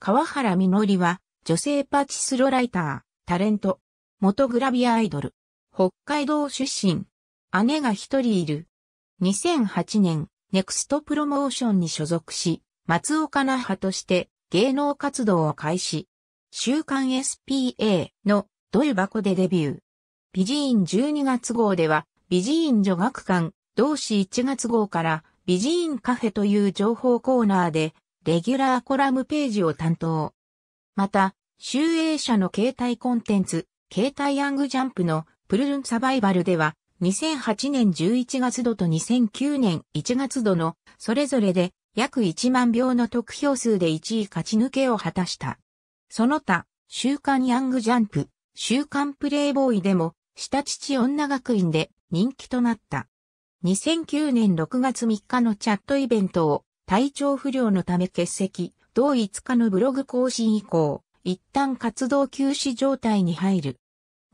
川原みのりは、女性パチスロライター、タレント、元グラビアアイドル、北海道出身、姉が一人いる。2008年、ネクストプロモーションに所属し、松岡那覇として芸能活動を開始。週刊 SPA のドイバコでデビュー。美人12月号では、美人女学館、同志1月号から美人カフェという情報コーナーで、レギュラーコラムページを担当。また、集英社の携帯コンテンツ、携帯ヤングジャンプのプルルンサバイバルでは、2008年11月度と2009年1月度のそれぞれで約1万票の得票数で1位勝ち抜けを果たした。その他、週刊ヤングジャンプ、週刊プレイボーイでも、下父女学院で人気となった。2009年6月3日のチャットイベントを体調不良のため欠席、同5日のブログ更新以降、一旦活動休止状態に入る。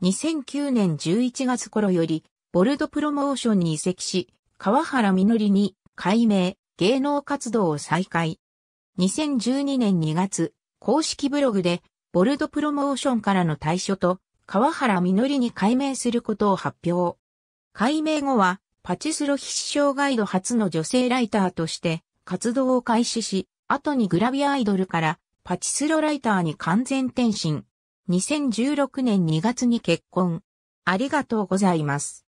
2009年11月頃より、ボルドプロモーションに移籍し、川原みのりに、改名、芸能活動を再開。2012年2月、公式ブログで、ボルドプロモーションからの退所と、川原みのりに改名することを発表。改名後は、パチスロ必勝ガイド初の女性ライターとして、活動を開始し、後にグラビアアイドルからパチスロライターに完全転身。2016年2月に結婚。ありがとうございます。